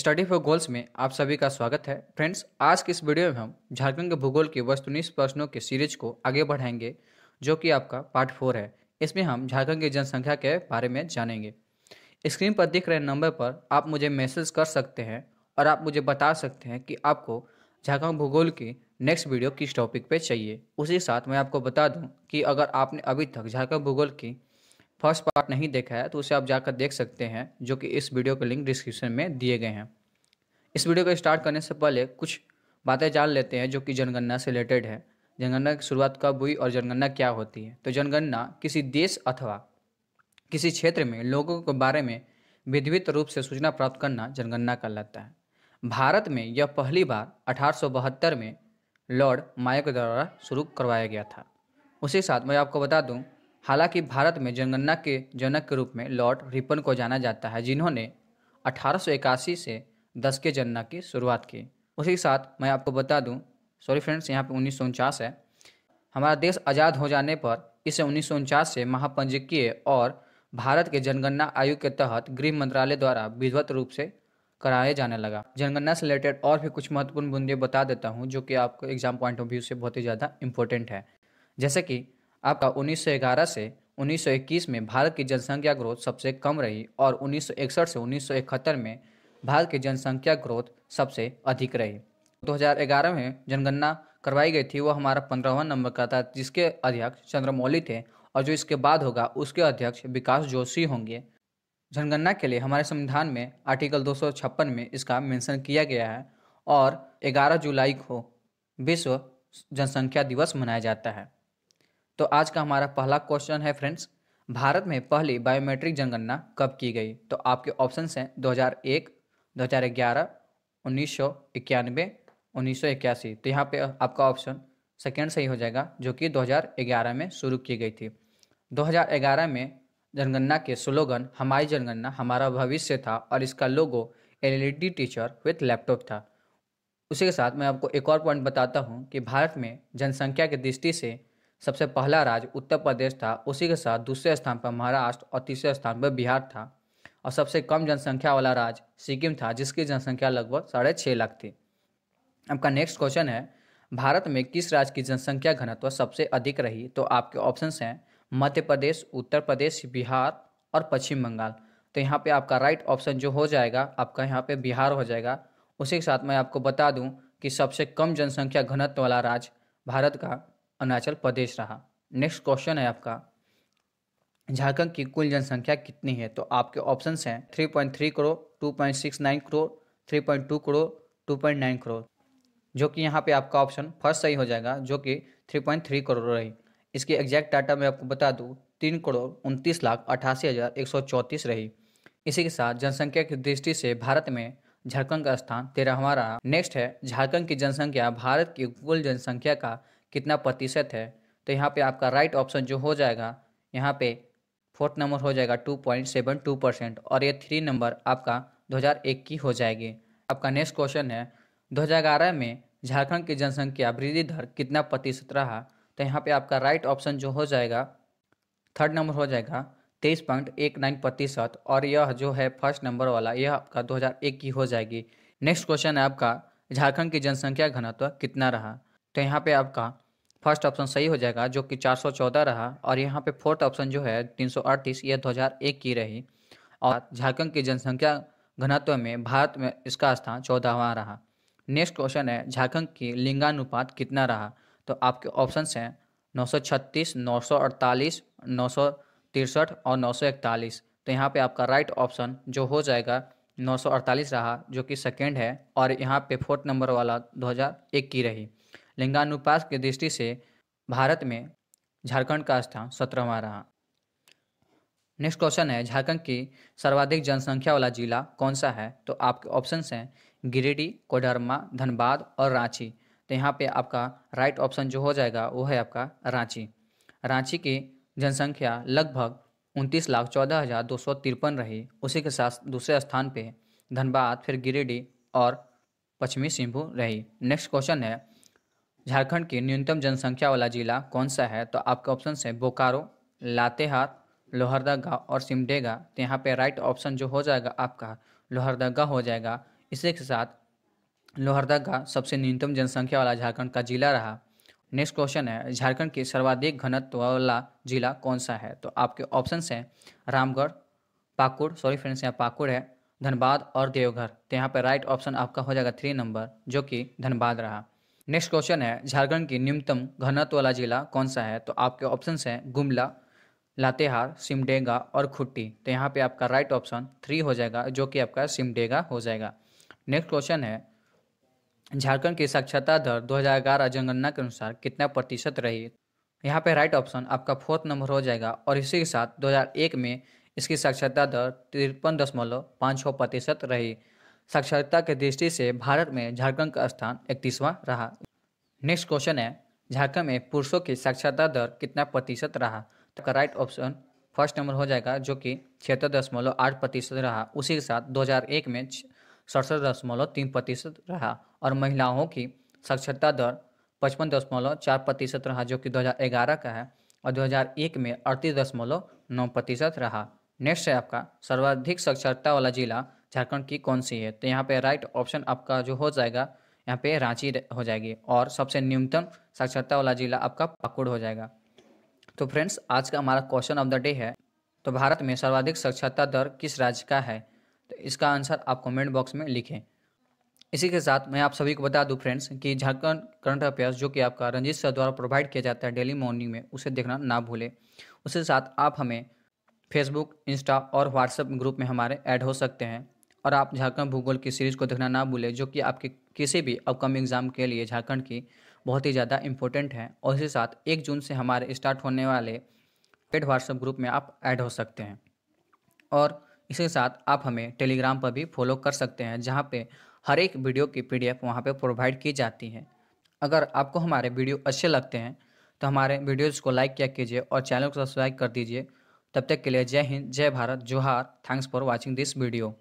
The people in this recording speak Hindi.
स्टडी फॉर गोल्स में आप सभी का स्वागत है फ्रेंड्स आज के इस वीडियो में हम झारखंड के भूगोल के वस्तुनिष्ठ प्रश्नों के सीरीज को आगे बढ़ाएंगे जो कि आपका पार्ट फोर है इसमें हम झारखंड की जनसंख्या के बारे में जानेंगे स्क्रीन पर दिख रहे नंबर पर आप मुझे मैसेज कर सकते हैं और आप मुझे बता सकते हैं कि आपको झारखंड भूगोल की नेक्स्ट वीडियो किस टॉपिक पे चाहिए उसी साथ मैं आपको बता दूँ कि अगर आपने अभी तक झारखंड भूगोल की फर्स्ट पार्ट नहीं देखा है तो उसे आप जाकर देख सकते हैं जो कि इस वीडियो के लिंक डिस्क्रिप्शन में दिए गए हैं इस वीडियो को स्टार्ट करने से पहले कुछ बातें जान लेते हैं जो कि जनगणना से रिलेटेड है जनगणना की शुरुआत कब हुई और जनगणना क्या होती है तो जनगणना किसी देश अथवा किसी क्षेत्र में लोगों के बारे में विधिवित रूप से सूचना प्राप्त करना जनगणना कहलाता है भारत में यह पहली बार अठारह में लॉर्ड मायो के द्वारा शुरू करवाया गया था उसी साथ मैं आपको बता दूं हालांकि भारत में जनगणना के जनक के रूप में लॉर्ड रिपन को जाना जाता है जिन्होंने अठारह से दस के जनगणना की शुरुआत की उसी के साथ मैं आपको बता दूं सॉरी फ्रेंड्स यहाँ पे उन्नीस है हमारा देश आज़ाद हो जाने पर इसे उन्नीस से महापंजीकीय और भारत के जनगणना आयोग के तहत गृह मंत्रालय द्वारा विधिवत रूप से कराया जाने लगा जनगणना से रिलेटेड और भी कुछ महत्वपूर्ण बुंदे बता देता हूँ जो कि आपको एग्जाम पॉइंट ऑफ व्यू से बहुत ही ज़्यादा इंपॉर्टेंट है जैसे कि आपका 1911 से 1921 में भारत की जनसंख्या ग्रोथ सबसे कम रही और 1961 से 1971 में भारत की जनसंख्या ग्रोथ सबसे अधिक रही 2011 में जनगणना करवाई गई थी वो हमारा पंद्रहवा नंबर का था जिसके अध्यक्ष चंद्रमौली थे और जो इसके बाद होगा उसके अध्यक्ष विकास जोशी होंगे जनगणना के लिए हमारे संविधान में आर्टिकल दो में इसका मेंशन किया गया है और 11 जुलाई को विश्व जनसंख्या दिवस मनाया जाता है तो आज का हमारा पहला क्वेश्चन है फ्रेंड्स भारत में पहली बायोमेट्रिक जनगणना कब की गई तो आपके ऑप्शन हैं 2001, 2011, उन्नीस सौ इक्यानवे उन्नीस सौ इक्यासी तो यहाँ पे आपका ऑप्शन सेकेंड सही हो जाएगा जो कि 2011 में शुरू की गई थी 2011 में जनगणना के स्लोगन हमारी जनगणना हमारा भविष्य था और इसका logo the teacher with laptop था उसी के साथ मैं आपको एक और पॉइंट बताता हूँ कि भारत में जनसंख्या की दृष्टि से सबसे पहला राज्य उत्तर प्रदेश था उसी के साथ दूसरे स्थान पर महाराष्ट्र और तीसरे स्थान पर बिहार था और सबसे कम जनसंख्या वाला राज्य सिक्किम था जिसकी जनसंख्या लगभग साढ़े छः लाख थी आपका नेक्स्ट क्वेश्चन है भारत में किस राज्य की जनसंख्या घनत्व सबसे अधिक रही तो आपके ऑप्शन हैं मध्य प्रदेश उत्तर प्रदेश बिहार और पश्चिम बंगाल तो यहाँ पे आपका राइट ऑप्शन जो हो जाएगा आपका यहाँ पे बिहार हो जाएगा उसी के साथ मैं आपको बता दूँ कि सबसे कम जनसंख्या घनत्व वाला राज्य भारत का अरुणाचल प्रदेश रहा नेक्स्ट क्वेश्चन है आपका झारखंड की कुल जनसंख्या कितनी है तो आपके ऑप्शन हैं 3.3 करोड़ 2.69 करोड़ 3.2 करोड़ 2.9 करोड़ जो कि यहाँ पे आपका ऑप्शन फर्स्ट सही हो जाएगा जो कि 3.3 करोड़ रही इसकी एग्जैक्ट डाटा मैं आपको बता दूँ तीन करोड़ उनतीस लाख अठासी हज़ार एक सौ चौंतीस रही इसी के साथ जनसंख्या की दृष्टि से भारत में झारखंड का स्थान तेरहवा रहा नेक्स्ट है झारखंड की जनसंख्या भारत की कुल जनसंख्या का कितना प्रतिशत है तो यहाँ पे आपका राइट ऑप्शन जो हो जाएगा यहाँ पे फोर्थ नंबर हो जाएगा two point seven two percent और ये थ्री नंबर आपका दो हज़ार एक की हो जाएगी आपका नेक्स्ट क्वेश्चन है दो हज़ार ग्यारह में झारखंड की जनसंख्या वृद्धि दर कितना प्रतिशत रहा तो यहाँ पे आपका राइट ऑप्शन जो हो जाएगा थर्ड नंबर हो जाएगा तेईस पॉइंट एक नाइन प्रतिशत और यह जो है फर्स्ट नंबर वाला यह आपका दो हज़ार एक की हो जाएगी नेक्स्ट क्वेश्चन है आपका झारखंड की जनसंख्या घनत्व कितना रहा तो यहाँ पे आपका फर्स्ट ऑप्शन सही हो जाएगा जो कि 414 रहा और यहाँ पे फोर्थ ऑप्शन जो है 338 यह 2001 की रही और झारखंड की जनसंख्या घनत्व में भारत में इसका स्थान चौदहवा रहा नेक्स्ट क्वेश्चन है झारखंड की लिंगानुपात कितना रहा तो आपके ऑप्शन हैं नौ सौ 963 और नौ तो यहाँ पर आपका राइट ऑप्शन जो हो जाएगा 948 रहा जो कि सेकेंड है और यहाँ पे फोर्थ नंबर वाला 2001 की रही लिंगानुपात की दृष्टि से भारत में झारखंड का स्थान सत्रहवा रहा नेक्स्ट क्वेश्चन है झारखंड की सर्वाधिक जनसंख्या वाला जिला कौन सा है तो आपके ऑप्शन हैं गिरिडीह कोडरमा धनबाद और रांची तो यहाँ पे आपका राइट ऑप्शन जो हो जाएगा वो है आपका रांची रांची की जनसंख्या लगभग उनतीस लाख चौदह हज़ार दो सौ तिरपन रही उसी के साथ दूसरे स्थान पे धनबाद फिर गिरिडीह और पश्चिमी सिंहभूम रही नेक्स्ट क्वेश्चन है झारखंड की न्यूनतम जनसंख्या वाला जिला कौन सा है तो आपके ऑप्शन है बोकारो लातेहार लोहरदगा और सिमडेगा तो यहाँ पे राइट ऑप्शन जो हो जाएगा आपका लोहरदगा हो जाएगा इसी के साथ लोहरदगा सबसे न्यूनतम जनसंख्या वाला झारखंड का जिला रहा नेक्स्ट क्वेश्चन है झारखंड की सर्वाधिक घनत्व वाला जिला कौन सा है तो आपके ऑप्शन हैं रामगढ़ पाकुड़ सॉरी फ्रेंड्स यहाँ पाकुड़ है धनबाद और देवघर तो यहाँ पर राइट ऑप्शन आपका हो जाएगा थ्री नंबर जो कि धनबाद रहा नेक्स्ट क्वेश्चन है झारखंड की न्यूनतम घनत्व वाला जिला कौन सा है तो आपके ऑप्शन हैं गुमला लातेहार सिमडेगा और खुट्टी तो यहाँ पे आपका राइट ऑप्शन थ्री हो जाएगा जो कि आपका सिमडेगा हो जाएगा नेक्स्ट क्वेश्चन है झारखंड की साक्षरता दर 2011 जनगणना के अनुसार कितना प्रतिशत रही यहाँ पे राइट ऑप्शन आपका फोर्थ नंबर हो जाएगा और इसी के साथ 2001 में इसकी साक्षरता दर तिरपन दशमलव पाँच छः प्रतिशत रही साक्षरता के दृष्टि से भारत में झारखंड का स्थान इकतीसवां रहा नेक्स्ट क्वेश्चन है झारखंड में पुरुषों की साक्षरता दर कितना प्रतिशत रहा तो राइट ऑप्शन फर्स्ट नंबर हो जाएगा जो कि छिहत्तर दशमलव आठ प्रतिशत रहा उसी के साथ 2001 में सड़सठ दशमलव तीन प्रतिशत रहा और महिलाओं की साक्षरता दर पचपन दशमलव चार प्रतिशत रहा जो कि 2011 का है और 2001 में अड़तीस दशमलव नौ प्रतिशत रहा नेक्स्ट है आपका सर्वाधिक साक्षरता वाला जिला झारखंड की कौन सी है तो यहाँ पे राइट ऑप्शन आपका जो हो जाएगा यहाँ पे रांची हो जाएगी और सबसे न्यूनतम साक्षरता वाला जिला आपका पाकुड़ हो जाएगा तो फ्रेंड्स आज का हमारा क्वेश्चन ऑफ द डे है तो भारत में सर्वाधिक साक्षरता दर किस राज्य का है तो इसका आंसर आप कमेंट बॉक्स में लिखें इसी के साथ मैं आप सभी को बता दूं फ्रेंड्स कि झारखंड करंट अफेयर्स जो कि आपका रंजीत सर द्वारा प्रोवाइड किया जाता है डेली मॉर्निंग में उसे देखना ना भूलें उसके साथ आप हमें फेसबुक इंस्टा और व्हाट्सएप ग्रुप में हमारे ऐड हो सकते हैं और आप झारखंड भूगोल की सीरीज़ को देखना ना भूलें जो कि आपके किसी भी अपकमिंग एग्ज़ाम के लिए झारखंड की बहुत ही ज़्यादा इम्पोर्टेंट है और इसी साथ एक जून से हमारे स्टार्ट होने वाले पेड व्हाट्सएप ग्रुप में आप ऐड हो सकते हैं और इसके साथ आप हमें टेलीग्राम पर भी फॉलो कर सकते हैं जहाँ पे हर एक वीडियो की पी डी वहाँ पर प्रोवाइड की जाती है अगर आपको हमारे वीडियो अच्छे लगते हैं तो हमारे वीडियोज़ को लाइक किया कीजिए और चैनल को सब्सक्राइब कर दीजिए तब तक के लिए जय हिंद जय भारत जोहार thanks for watching this video